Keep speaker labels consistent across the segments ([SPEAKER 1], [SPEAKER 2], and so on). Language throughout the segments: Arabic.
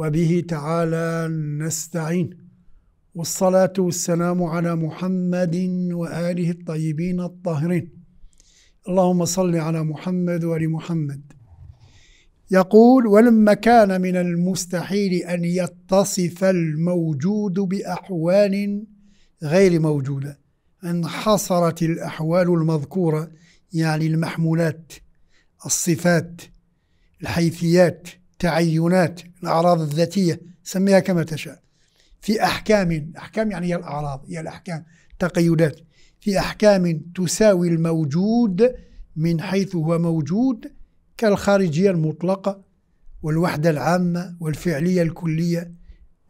[SPEAKER 1] وبه تعالى نستعين والصلاة والسلام على محمد وآله الطيبين الطاهرين اللهم صل على محمد وآل محمد يقول ولما كان من المستحيل أن يتصف الموجود بأحوال غير موجودة انحصرت الأحوال المذكورة يعني المحمولات الصفات الحيثيات تعينات الأعراض الذاتية سميها كما تشاء في أحكام أحكام يعني هي الأعراض هي الأحكام تقيدات في أحكام تساوي الموجود من حيث هو موجود كالخارجية المطلقة والوحدة العامة والفعلية الكلية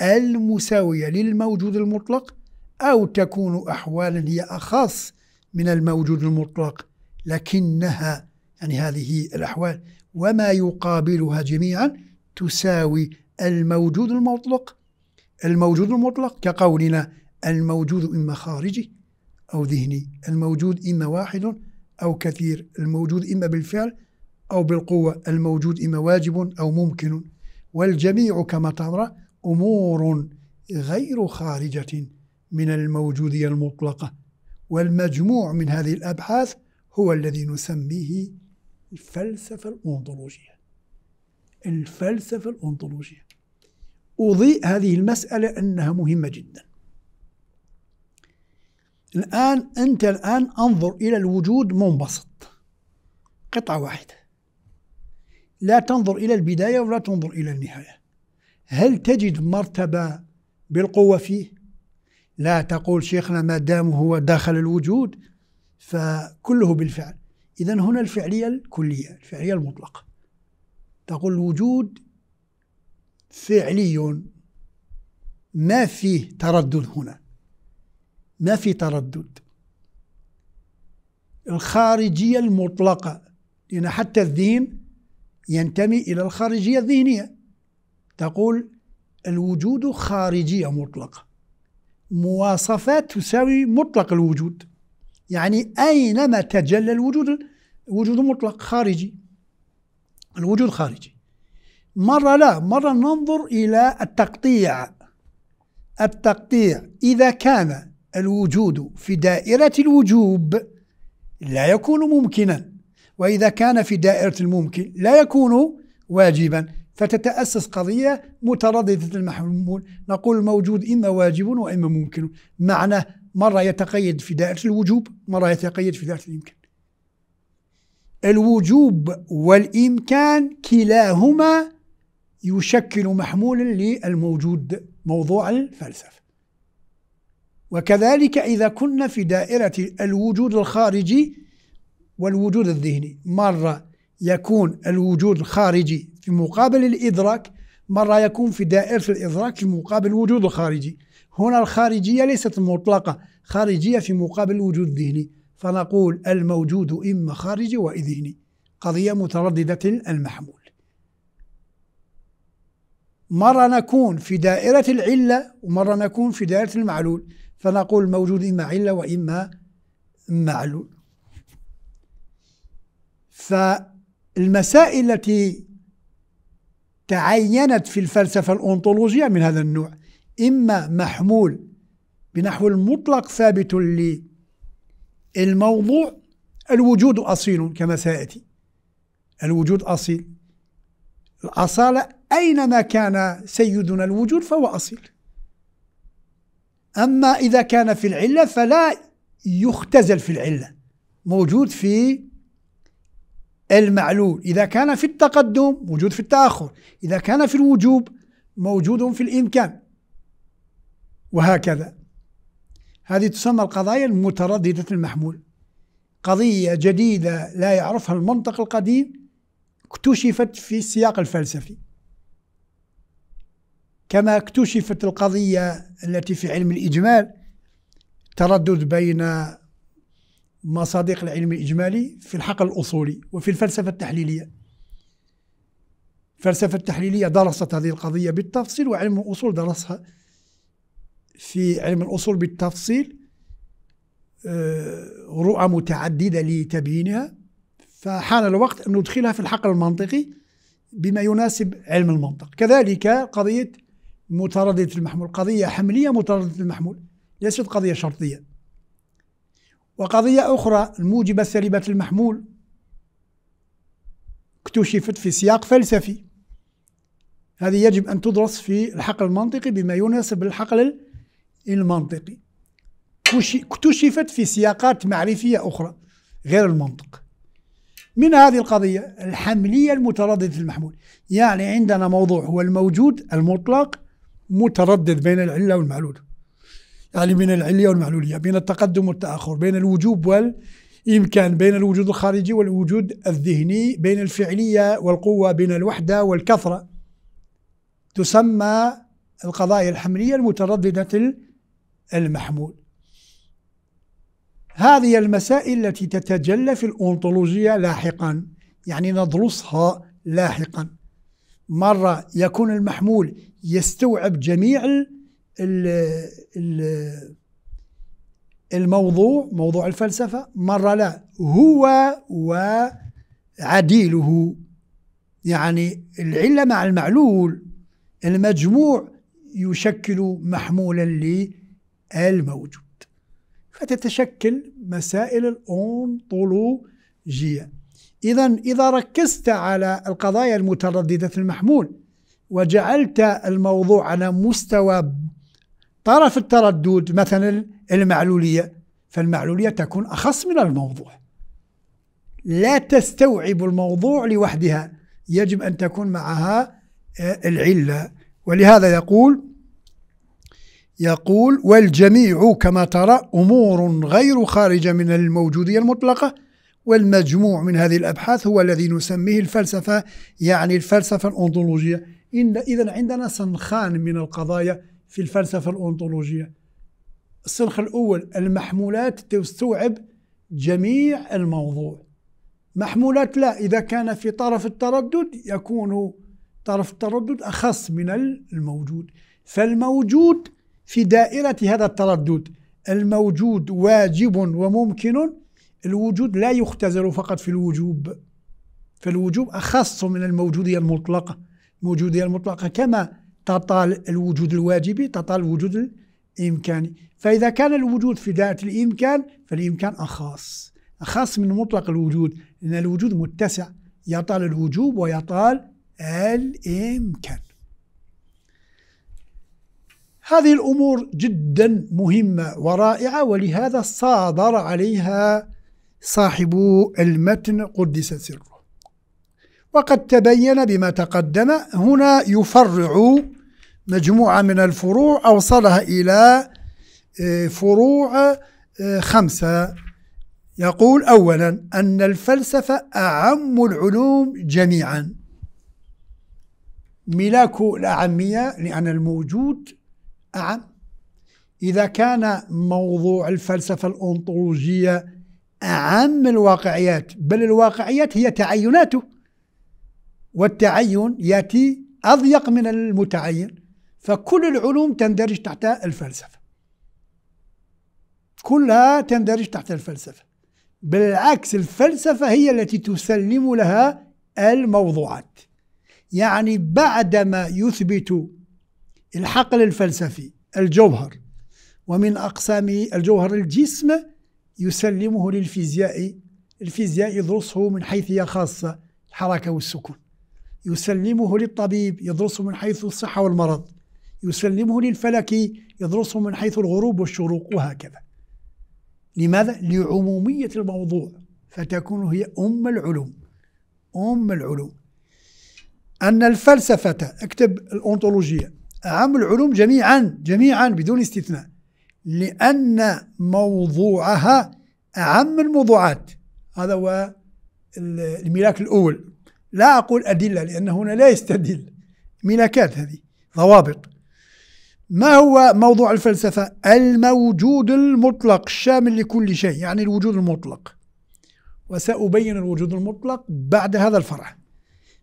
[SPEAKER 1] المساوية للموجود المطلق أو تكون أحوالا هي أخص من الموجود المطلق لكنها يعني هذه الأحوال وما يقابلها جميعا تساوي الموجود المطلق الموجود المطلق كقولنا الموجود إما خارجي أو ذهني الموجود إما واحد أو كثير الموجود إما بالفعل أو بالقوة الموجود إما واجب أو ممكن والجميع كما ترى أمور غير خارجة من الموجودية المطلقة والمجموع من هذه الأبحاث هو الذي نسميه الفلسفة الأنطولوجية الفلسفة الأنطولوجية أضيء هذه المسألة أنها مهمة جدا الآن أنت الآن أنظر إلى الوجود منبسط قطعة واحدة لا تنظر إلى البداية ولا تنظر إلى النهاية هل تجد مرتبة بالقوة فيه؟ لا تقول شيخنا ما دام هو داخل الوجود فكله بالفعل إذا هنا الفعلية الكلية الفعلية المطلقة تقول الوجود فعلي ما فيه تردد هنا ما في تردد الخارجية المطلقة لأن حتى الذهن ينتمي إلى الخارجية الذهنية تقول الوجود خارجية مطلقة مواصفات تساوي مطلق الوجود يعني أينما تجلى الوجود وجود مطلق خارجي الوجود خارجي مرة لا مرة ننظر إلى التقطيع التقطيع إذا كان الوجود في دائرة الوجوب لا يكون ممكنا وإذا كان في دائرة الممكن لا يكون واجبا فتتأسس قضية مترددة المحمول نقول الموجود إما واجب وإما ممكن معنى مرة يتقيد في دائرة الوجوب مرة يتقيد في دائرة الإمكان الوجوب والإمكان كلاهما يشكل محمولا للموجود موضوع الفلسفة وكذلك إذا كنا في دائرة الوجود الخارجي والوجود الذهني مرة يكون الوجود الخارجي في مقابل الإدراك مرة يكون في دائرة الإدراك في مقابل الوجود الخارجي هنا الخارجية ليست مطلقة خارجية في مقابل الوجود الذهني فنقول الموجود إما خارجي وإذهني قضية مترددة المحمول مرة نكون في دائرة العلة ومرة نكون في دائرة المعلول فنقول الموجود إما علة وإما معلول فالمسائل التي تعينت في الفلسفة الأنطولوجية من هذا النوع إما محمول بنحو المطلق ثابت للموضوع الوجود أصيل كما سيأتي الوجود أصيل الأصالة أينما كان سيدنا الوجود فهو أصيل أما إذا كان في العلة فلا يختزل في العلة موجود في المعلول إذا كان في التقدم موجود في التأخر إذا كان في الوجوب موجود في الإمكان وهكذا هذه تسمى القضايا المترددة المحمول قضية جديدة لا يعرفها المنطق القديم اكتشفت في السياق الفلسفي كما اكتشفت القضية التي في علم الإجمال تردد بين مصادق العلم الإجمالي في الحقل الأصولي وفي الفلسفة التحليلية الفلسفة التحليلية درست هذه القضية بالتفصيل وعلم الأصول درسها في علم الأصول بالتفصيل آه، رؤى متعددة لتبيينها فحان الوقت أن ندخلها في الحقل المنطقي بما يناسب علم المنطق كذلك قضية مترددة المحمول قضية حملية مترددة المحمول ليست قضية شرطية وقضية أخرى الموجبة السالبة المحمول اكتشفت في سياق فلسفي هذه يجب أن تدرس في الحقل المنطقي بما يناسب الحقل المنطقي اكتشفت في سياقات معرفية أخرى غير المنطق من هذه القضية الحملية المترددة المحمول يعني عندنا موضوع هو الموجود المطلق متردد بين العلة والمعلول يعني بين العلية والمعلولية بين التقدم والتأخر بين الوجوب والإمكان بين الوجود الخارجي والوجود الذهني بين الفعلية والقوة بين الوحدة والكثرة تسمى القضايا الحملية المترددة المحمول هذه المسائل التي تتجلى في الأنطولوجيا لاحقا يعني ندرسها لاحقا مرة يكون المحمول يستوعب جميع الـ الـ الموضوع موضوع الفلسفة مرة لا هو وعديله يعني العلة مع المعلول المجموع يشكل محمولا الموجود فتتشكل مسائل الأنطولوجية إذا إذا ركزت على القضايا المترددة في المحمول وجعلت الموضوع على مستوى طرف التردد مثلا المعلولية فالمعلولية تكون أخص من الموضوع لا تستوعب الموضوع لوحدها يجب أن تكون معها آه، العلة ولهذا يقول يقول والجميع كما ترى أمور غير خارجة من الموجودية المطلقة والمجموع من هذه الأبحاث هو الذي نسميه الفلسفة يعني الفلسفة الأنطولوجية إن إذا عندنا سنخان من القضايا في الفلسفة الأنطولوجية الصنخ الأول المحمولات تستوعب جميع الموضوع محمولات لا إذا كان في طرف التردد يكون طرف التردد أخص من الموجود فالموجود في دائرة هذا التردد الموجود واجب وممكن الوجود لا يختزل فقط في الوجوب فالوجوب أخص من الموجودية المطلقة الموجودية المطلقة كما تطال الوجود الواجبي تطال الوجود الإمكاني فإذا كان الوجود في دائرة الإمكان فالإمكان أخص أخص من مطلق الوجود لأن الوجود متسع يطال الوجوب ويطال الإمكان هذه الأمور جدا مهمة ورائعة ولهذا صادر عليها صاحب المتن قدس سره وقد تبين بما تقدم هنا يفرع مجموعة من الفروع أوصلها إلى آه، فروع آه، خمسة يقول أولا أن الفلسفة أعم العلوم جميعا ملاك الأعمية لأن الموجود أعم إذا كان موضوع الفلسفة الأنطولوجية أعم الواقعيات بل الواقعيات هي تعيناته والتعين يأتي أضيق من المتعين فكل العلوم تندرج تحت الفلسفة كلها تندرج تحت الفلسفة بالعكس الفلسفة هي التي تسلم لها الموضوعات يعني بعدما يثبت الحقل الفلسفي الجوهر ومن أقسامه الجوهر الجسم يسلمه للفيزياء الفيزياء يدرسه من حيث هي خاصة الحركة والسكون يسلمه للطبيب يدرسه من حيث الصحة والمرض يسلمه للفلكي يدرسه من حيث الغروب والشروق وهكذا لماذا؟ لعمومية الموضوع فتكون هي أم العلوم أم العلوم أن الفلسفة اكتب الأنطولوجية أعم العلوم جميعا جميعا بدون استثناء لأن موضوعها أعم الموضوعات هذا هو الملاك الأول لا أقول أدلة لأن هنا لا يستدل ملاكات هذه ضوابط ما هو موضوع الفلسفة؟ الموجود المطلق الشامل لكل شيء يعني الوجود المطلق وسأبين الوجود المطلق بعد هذا الفرع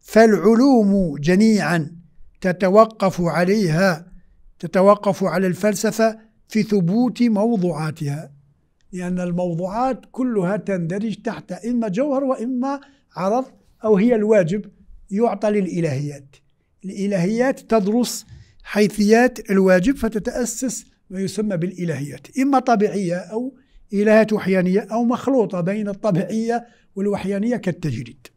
[SPEAKER 1] فالعلوم جميعا تتوقف عليها تتوقف على الفلسفة في ثبوت موضوعاتها لأن الموضوعات كلها تندرج تحت إما جوهر وإما عرض أو هي الواجب يعطى للإلهيات الإلهيات تدرس حيثيات الواجب فتتأسس ما يسمى بالإلهيات إما طبيعية أو إلهات وحيانية أو مخلوطة بين الطبيعية والوحيانية كالتجريد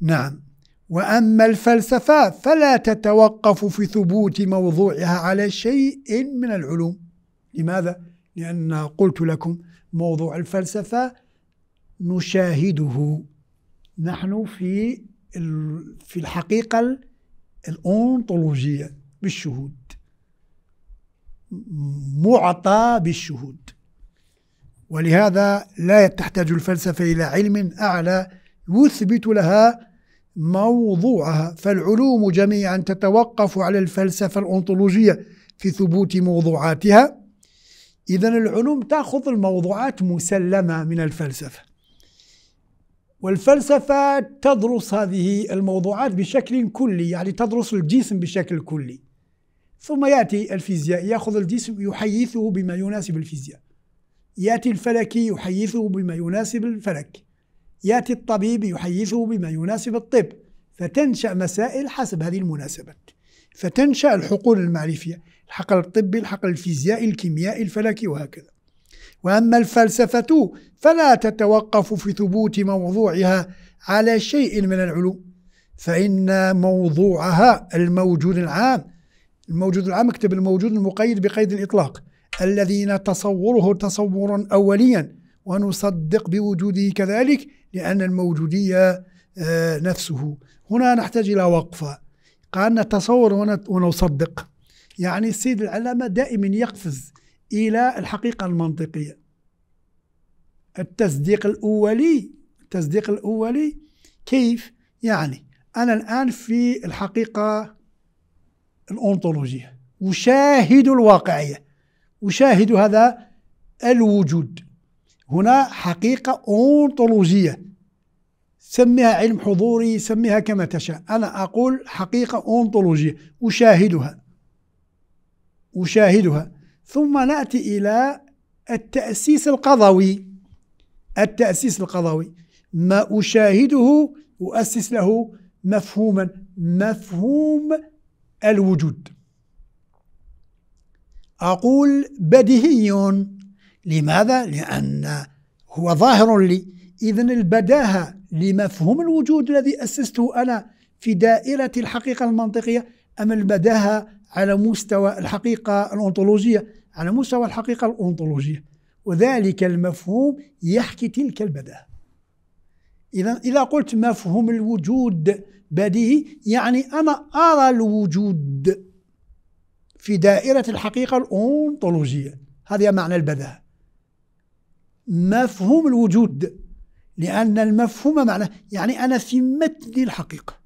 [SPEAKER 1] نعم واما الفلسفه فلا تتوقف في ثبوت موضوعها على شيء من العلوم لماذا لان قلت لكم موضوع الفلسفه نشاهده نحن في في الحقيقه الاونطولوجيه بالشهود معطى بالشهود ولهذا لا تحتاج الفلسفه الى علم اعلى يثبت لها موضوعها فالعلوم جميعا تتوقف على الفلسفة الأنطولوجية في ثبوت موضوعاتها إذا العلوم تأخذ الموضوعات مسلمة من الفلسفة والفلسفة تدرس هذه الموضوعات بشكل كلي يعني تدرس الجسم بشكل كلي ثم يأتي الفيزياء يأخذ الجسم يحيثه بما يناسب الفيزياء يأتي الفلكي يحيثه بما يناسب الفلك يأتي الطبيب يحيزه بما يناسب الطب فتنشأ مسائل حسب هذه المناسبات فتنشأ الحقول المعرفية الحقل الطبي الحقل الفيزيائي الكيميائي الفلكي وهكذا وأما الفلسفة فلا تتوقف في ثبوت موضوعها على شيء من العلوم فإن موضوعها الموجود العام الموجود العام اكتب الموجود المقيد بقيد الإطلاق الذي نتصوره تصورا أوليا ونصدق بوجوده كذلك لأن الموجودية آه، نفسه هنا نحتاج إلى وقفة قال نتصور ونصدق يعني السيد العلامة دائما يقفز إلى الحقيقة المنطقية التصديق الأولي التصديق الأولي كيف يعني أنا الآن في الحقيقة الأنطولوجية أشاهد الواقعية أشاهد هذا الوجود هنا حقيقة أونطولوجية سميها علم حضوري سميها كما تشاء أنا أقول حقيقة أونطولوجية أشاهدها أشاهدها ثم نأتي إلى التأسيس القضوي التأسيس القضوي ما أشاهده أؤسس له مفهوما مفهوم الوجود أقول بديهي لماذا؟ لأن هو ظاهر لي إذا البداهة لمفهوم الوجود الذي أسسته أنا في دائرة الحقيقة المنطقية أم البداهة على مستوى الحقيقة الأنطولوجية على مستوى الحقيقة الأنطولوجية وذلك المفهوم يحكي تلك البداهة إذا إذا قلت مفهوم الوجود بديهي يعني أنا أرى الوجود في دائرة الحقيقة الأونطولوجية هذا معنى البداهة مفهوم الوجود لأن المفهوم معناه يعني أنا في متن الحقيقة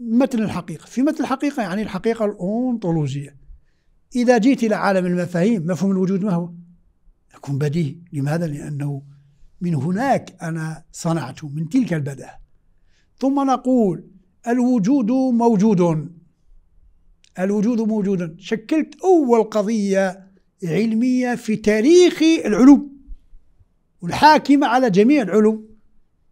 [SPEAKER 1] متن الحقيقة في متن الحقيقة يعني الحقيقة الأونطولوجية إذا جئت إلى عالم المفاهيم مفهوم الوجود ما هو؟ يكون بديهي لماذا؟ لأنه من هناك أنا صنعت من تلك البداهة ثم نقول الوجود موجود الوجود موجود شكلت أول قضية علمية في تاريخ العلوم والحاكمة على جميع العلوم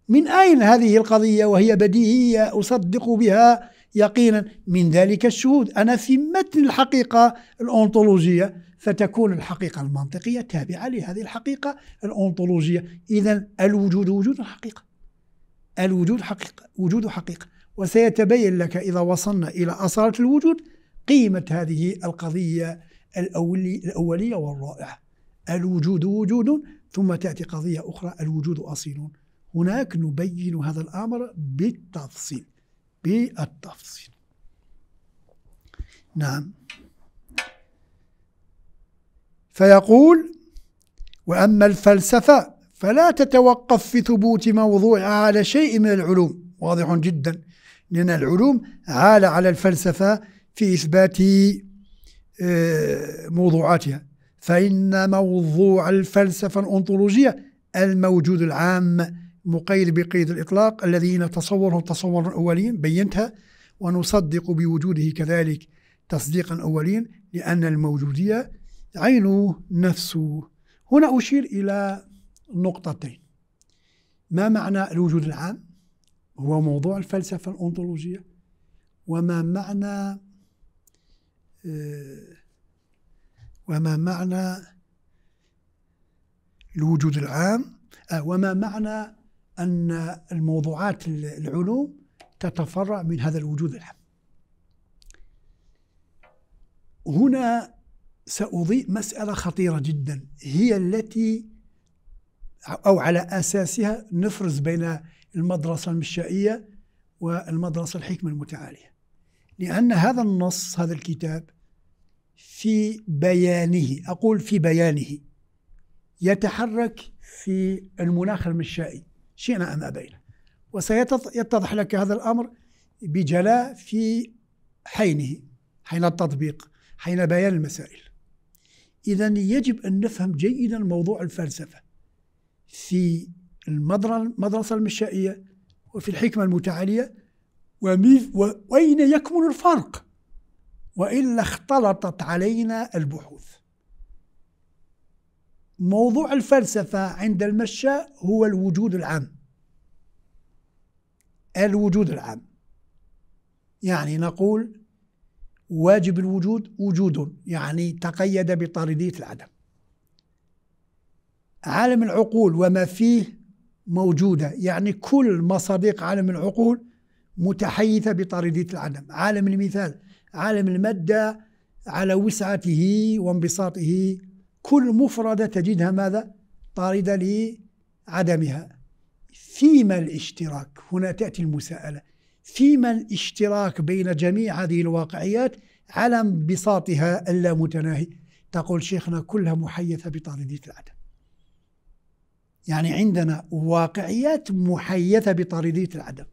[SPEAKER 1] من أين هذه القضية وهي بديهية أصدق بها يقينا من ذلك الشهود أنا في متن الحقيقة الأونطولوجية فتكون الحقيقة المنطقية تابعة لهذه الحقيقة الأونطولوجية إذا الوجود وجود حقيقة الوجود حقيقة وجود حقيقة وسيتبين لك إذا وصلنا إلى أصالة الوجود قيمة هذه القضية الأولي الأولية والرائعة الوجود وجود ثم تأتي قضية أخرى الوجود أصيل هناك نبين هذا الأمر بالتفصيل بالتفصيل نعم فيقول وأما الفلسفة فلا تتوقف في ثبوت موضوعها على شيء من العلوم واضح جدا لأن العلوم عال على الفلسفة في إثبات آه، موضوعاتها فإن موضوع الفلسفة الأنطولوجية الموجود العام مقيد بقيد الإطلاق الذي نتصوره تصورا أوليا بينتها ونصدق بوجوده كذلك تصديقا أوليا لأن الموجودية عين نفسه هنا أشير إلى نقطتين ما معنى الوجود العام هو موضوع الفلسفة الأنطولوجية وما معنى آه وما معنى الوجود العام آه، وما معنى أن الموضوعات العلوم تتفرع من هذا الوجود العام هنا سأضيء مسألة خطيرة جدا هي التي أو على أساسها نفرز بين المدرسة المشائية والمدرسة الحكمة المتعالية لأن هذا النص هذا الكتاب في بيانه أقول في بيانه يتحرك في المناخ المشائي شئنا أم أبينا وسيتضح لك هذا الأمر بجلاء في حينه حين التطبيق حين بيان المسائل إذا يجب أن نفهم جيدا موضوع الفلسفة في المدرسة المشائية وفي الحكمة المتعالية وأين يكمن الفرق والا اختلطت علينا البحوث موضوع الفلسفه عند المشاء هو الوجود العام الوجود العام يعني نقول واجب الوجود وجود يعني تقيد بطارديه العدم عالم العقول وما فيه موجوده يعني كل مصادق عالم العقول متحيثه بطارديه العدم عالم المثال عالم المادة على وسعته وانبساطه كل مفردة تجدها ماذا؟ طاردة لعدمها فيما الاشتراك؟ هنا تأتي المساءلة فيما الاشتراك بين جميع هذه الواقعيات على انبساطها اللامتناهي تقول شيخنا كلها محيثة بطاردية العدم يعني عندنا واقعيات محيثة بطاردية العدم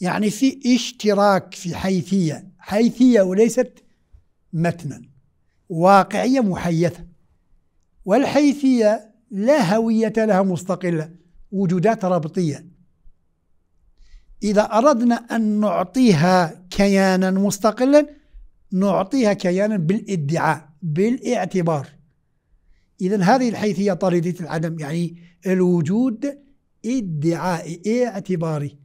[SPEAKER 1] يعني في اشتراك في حيثية حيثية وليست متنا واقعية محيثة والحيثية لا هوية لها مستقلة وجودات رابطية إذا أردنا أن نعطيها كيانا مستقلا نعطيها كيانا بالادعاء بالاعتبار إذا هذه الحيثية طريدة العدم يعني الوجود ادعائي اعتباري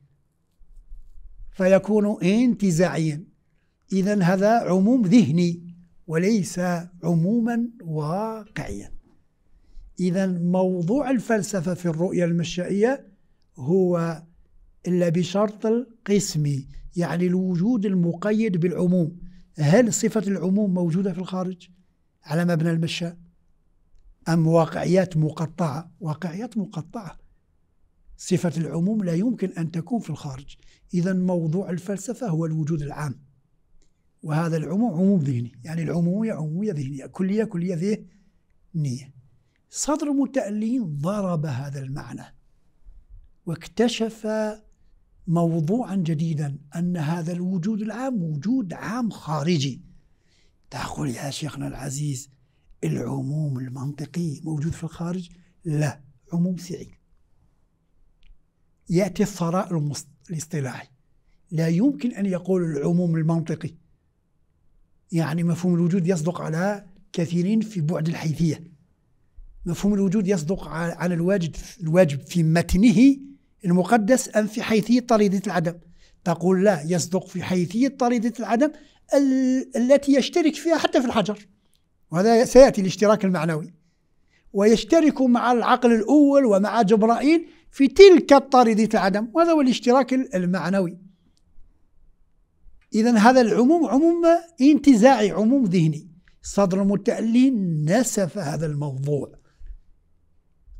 [SPEAKER 1] فيكون انتزاعيا إذا هذا عموم ذهني وليس عموما واقعيا إذا موضوع الفلسفة في الرؤية المشائية هو إلا بشرط القسمي يعني الوجود المقيد بالعموم هل صفة العموم موجودة في الخارج على مبنى المشاء أم واقعيات مقطعة واقعيات مقطعة صفة العموم لا يمكن أن تكون في الخارج إذا موضوع الفلسفة هو الوجود العام وهذا العموم عموم ذهني يعني العمومية عمومية ذهنية كلية كلية ذهنية صدر متألين ضرب هذا المعنى واكتشف موضوعا جديدا أن هذا الوجود العام وجود عام خارجي تقول يا شيخنا العزيز العموم المنطقي موجود في الخارج لا عموم سعي يأتي الثراء المصطلح الاصطلاحي لا يمكن أن يقول العموم المنطقي يعني مفهوم الوجود يصدق على كثيرين في بعد الحيثية مفهوم الوجود يصدق على الواجب الواجب في متنه المقدس أم في حيثية طريدة العدم تقول لا يصدق في حيثية طريدة العدم التي يشترك فيها حتى في الحجر وهذا سيأتي الاشتراك المعنوي ويشترك مع العقل الأول ومع جبرائيل في تلك الطاردية العدم وهذا هو الاشتراك المعنوي إذا هذا العموم عموم انتزاعي عموم ذهني صدر المتألي نسف هذا الموضوع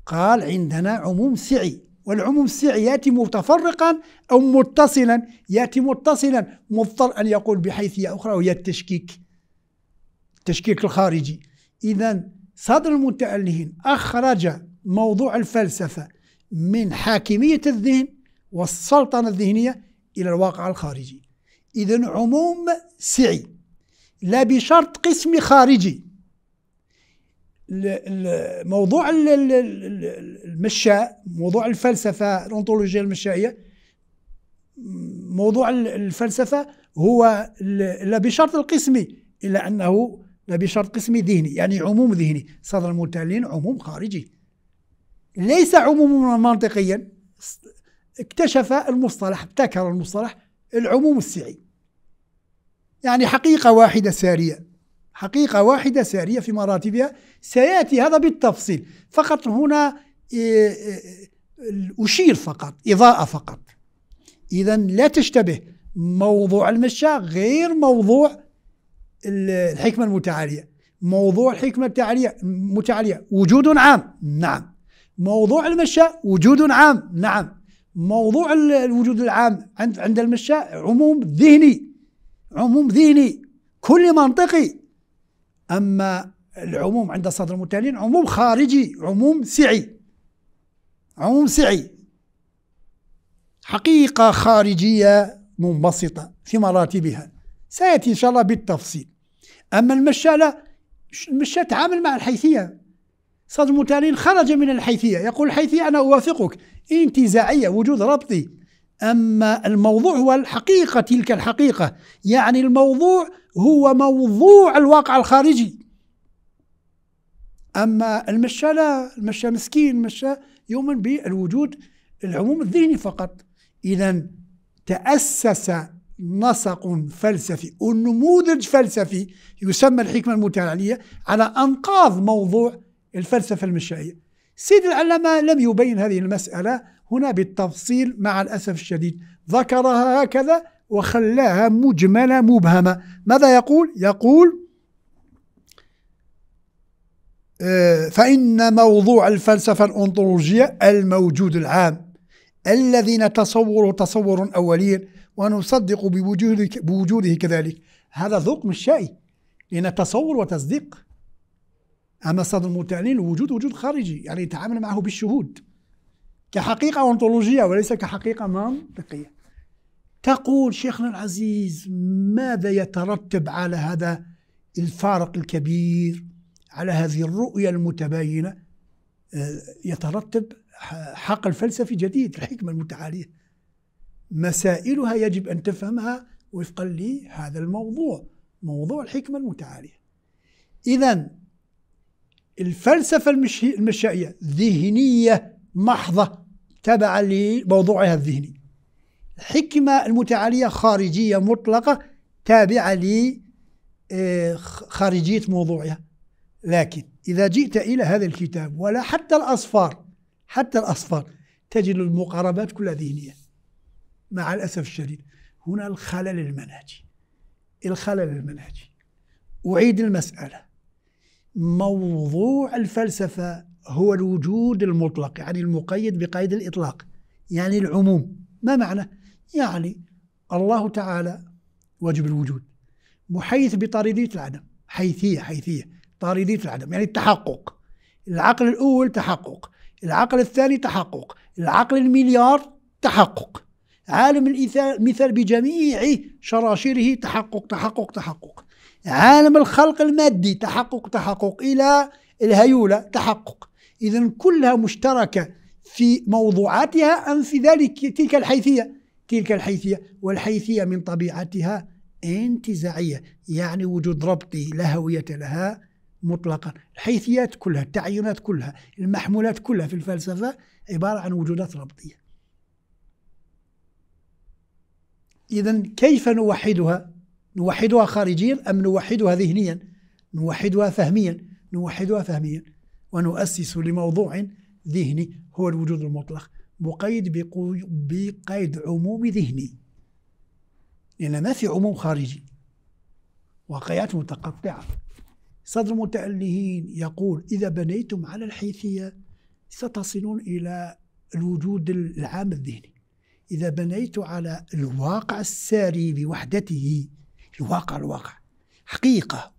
[SPEAKER 1] قال عندنا عموم سعي والعموم السعي يأتي متفرقا أو متصلا يأتي متصلا مضطر أن يقول بحيثية أخرى وهي التشكيك التشكيك الخارجي إذا صدر المتألهين أخرج موضوع الفلسفة من حاكمية الذهن والسلطنة الذهنية إلى الواقع الخارجي إذا عموم سعي لا بشرط قسم خارجي موضوع المشاء موضوع الفلسفة الأنطولوجية المشائية موضوع الفلسفة هو لا بشرط القسمي إلا أنه لا بشرط قسمي ذهني يعني عموم ذهني صدر المتالين عموم خارجي ليس عموما منطقيا اكتشف المصطلح ابتكر المصطلح العموم السعي يعني حقيقة واحدة سارية حقيقة واحدة سارية في مراتبها سيأتي هذا بالتفصيل فقط هنا إيه، إيه، أشير فقط إضاءة فقط إذا لا تشتبه موضوع المشاة غير موضوع الحكمة المتعالية موضوع الحكمة المتعالية متعالية وجود عام نعم موضوع المشاء وجود عام نعم موضوع الوجود العام عند عند المشاء عموم ذهني عموم ذهني كل منطقي اما العموم عند صدر المتالين عموم خارجي عموم سعي عموم سعي حقيقة خارجية منبسطة في مراتبها سيأتي إن شاء الله بالتفصيل أما المشاة لا المشاة تعامل مع الحيثية صدم تالين خرج من الحيثية يقول الحيثية أنا أوافقك انتزاعية وجود ربطي أما الموضوع هو الحقيقة تلك الحقيقة يعني الموضوع هو موضوع الواقع الخارجي أما المشى لا المشى مسكين المشى يؤمن بالوجود العموم الذهني فقط إذا تأسس نسق فلسفي ونموذج فلسفي يسمى الحكمة المتعالية على أنقاض موضوع الفلسفة المشائية سيد العلامة لم يبين هذه المسألة هنا بالتفصيل مع الأسف الشديد ذكرها هكذا وخلاها مجملة مبهمة ماذا يقول؟ يقول آه، فإن موضوع الفلسفة الأنطولوجية الموجود العام الذي نتصور تصورا أوليا ونصدق بوجوده, بوجوده كذلك هذا ذوق مش شائي لأن وتصديق أما الصدمة التعليل الوجود وجود خارجي يعني يتعامل معه بالشهود كحقيقة اونتولوجيه وليس كحقيقة منطقية تقول شيخنا العزيز ماذا يترتب على هذا الفارق الكبير على هذه الرؤية المتباينة آه، يترتب حقل فلسفي جديد الحكمة المتعالية مسائلها يجب أن تفهمها وفقا لهذا الموضوع موضوع الحكمة المتعالية إذا الفلسفة المشائية ذهنية محضة تبعا لموضوعها الذهني الحكمة المتعالية خارجية مطلقة تابعة لخارجية آه، موضوعها لكن إذا جئت إلى هذا الكتاب ولا حتى الأصفار حتى الأصفار تجد المقاربات كلها ذهنية مع الأسف الشديد هنا الخلل المنهجي الخلل المنهجي أعيد المسألة موضوع الفلسفة هو الوجود المطلق يعني المقيد بقيد الإطلاق يعني العموم ما معنى؟ يعني الله تعالى واجب الوجود محيث بطاردية العدم حيثية حيثية طاردية العدم يعني التحقق العقل الأول تحقق العقل الثاني تحقق العقل المليار تحقق عالم المثال بجميع شراشيره تحقق تحقق تحقق عالم الخلق المادي تحقق تحقق إلى الهيولة تحقق إذا كلها مشتركة في موضوعاتها أم في ذلك تلك الحيثية تلك الحيثية والحيثية من طبيعتها انتزاعية يعني وجود ربطي لا هوية لها مطلقا الحيثيات كلها التعينات كلها المحمولات كلها في الفلسفة عبارة عن وجودات ربطية إذا كيف نوحدها نوحدها خارجيا أم نوحدها ذهنيا نوحدها فهميا نوحدها فهميا ونؤسس لموضوع ذهني هو الوجود المطلق مقيد بقيد عموم ذهني لأن ما في عموم خارجي واقعات متقطعة صدر المتألهين يقول إذا بنيتم على الحيثية ستصلون إلى الوجود العام الذهني إذا بنيت على الواقع الساري بوحدته الواقع الواقع حقيقة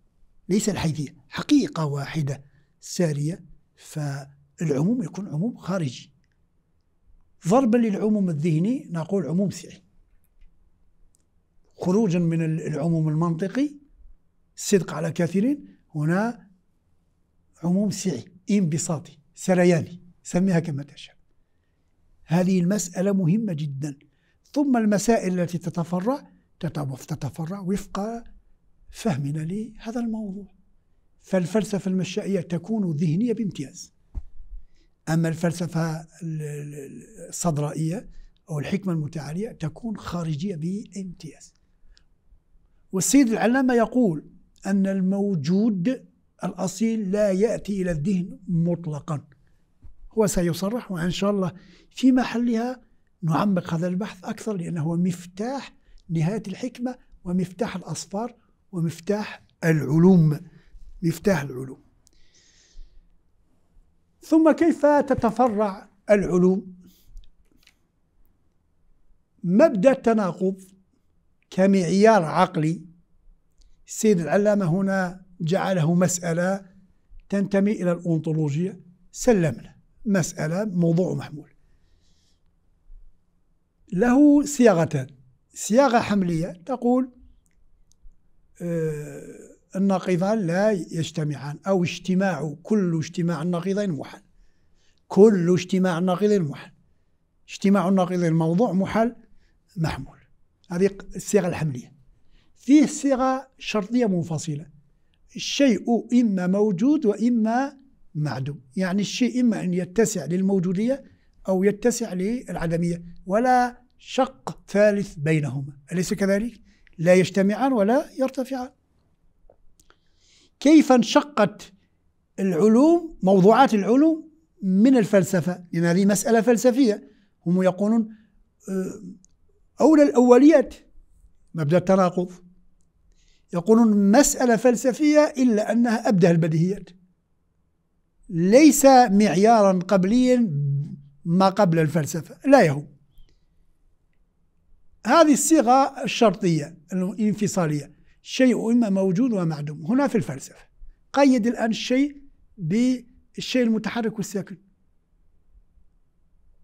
[SPEAKER 1] ليس الحيثية حقيقة واحدة سارية فالعموم يكون عموم خارجي ضربا للعموم الذهني نقول عموم سعي خروجا من العموم المنطقي الصدق على كثيرين هنا عموم سعي انبساطي سرياني سميها كما تشاء هذه المسألة مهمة جدا ثم المسائل التي تتفرع تتفرع وفق فهمنا لهذا الموضوع فالفلسفة المشائية تكون ذهنية بامتياز أما الفلسفة الصدرائية أو الحكمة المتعالية تكون خارجية بامتياز والسيد العلامة يقول أن الموجود الأصيل لا يأتي إلى الذهن مطلقا هو سيصرح وإن شاء الله في محلها نعمق هذا البحث أكثر لأنه هو مفتاح نهاية الحكمة ومفتاح الأصفار ومفتاح العلوم مفتاح العلوم ثم كيف تتفرع العلوم مبدا التناقض كمعيار عقلي السيد العلامه هنا جعله مساله تنتمي الى الانطولوجيا سلمنا مساله موضوع محمول له صياغتان صياغة حملية تقول الناقضان آه، لا يجتمعان أو اجتماع كل اجتماع الناقضين محل كل اجتماع الناقضين محل اجتماع الناقضين موضوع محل محمول هذه الصيغة الحملية فيه صيغة شرطية منفصلة الشيء إما موجود وإما معدوم يعني الشيء إما أن يتسع للموجودية أو يتسع للعدمية ولا شق ثالث بينهما أليس كذلك؟ لا يجتمعان ولا يرتفعان كيف انشقت العلوم موضوعات العلوم من الفلسفة لأن هذه مسألة فلسفية هم يقولون آه، أولى الأوليات مبدأ التناقض يقولون مسألة فلسفية إلا أنها أبدأ البديهيات ليس معيارا قبليا ما قبل الفلسفة لا يهم هذه الصيغة الشرطية الانفصالية شيء إما موجود ومعدوم هنا في الفلسفة قيد الآن الشيء بالشيء المتحرك والساكن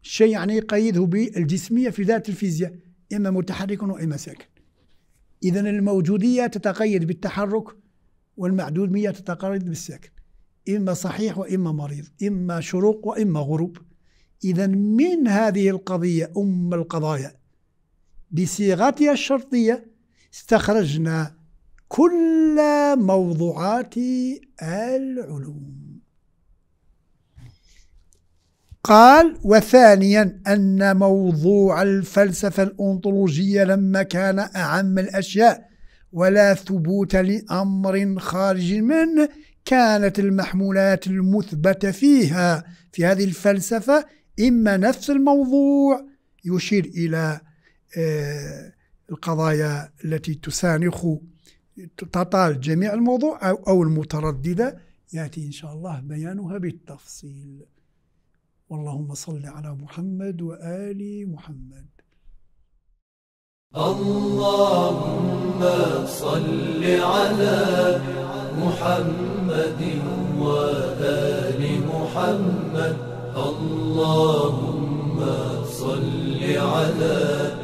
[SPEAKER 1] الشيء يعني قيده بالجسمية في ذات الفيزياء إما متحرك وإما ساكن إذا الموجودية تتقيد بالتحرك والمعدومية تتقيد بالساكن إما صحيح وإما مريض إما شروق وإما غروب إذا من هذه القضية أم القضايا بصيغتها الشرطية استخرجنا كل موضوعات العلوم قال وثانيا أن موضوع الفلسفة الأنطولوجية لما كان أعم الأشياء ولا ثبوت لأمر خارج منه كانت المحمولات المثبتة فيها في هذه الفلسفة إما نفس الموضوع يشير إلى آه، القضايا التي تسانخ تطال جميع الموضوع أو المترددة يأتي إن شاء الله بيانها بالتفصيل اللهم صل على محمد وآل محمد اللهم صل على محمد وآل محمد اللهم صل على محمد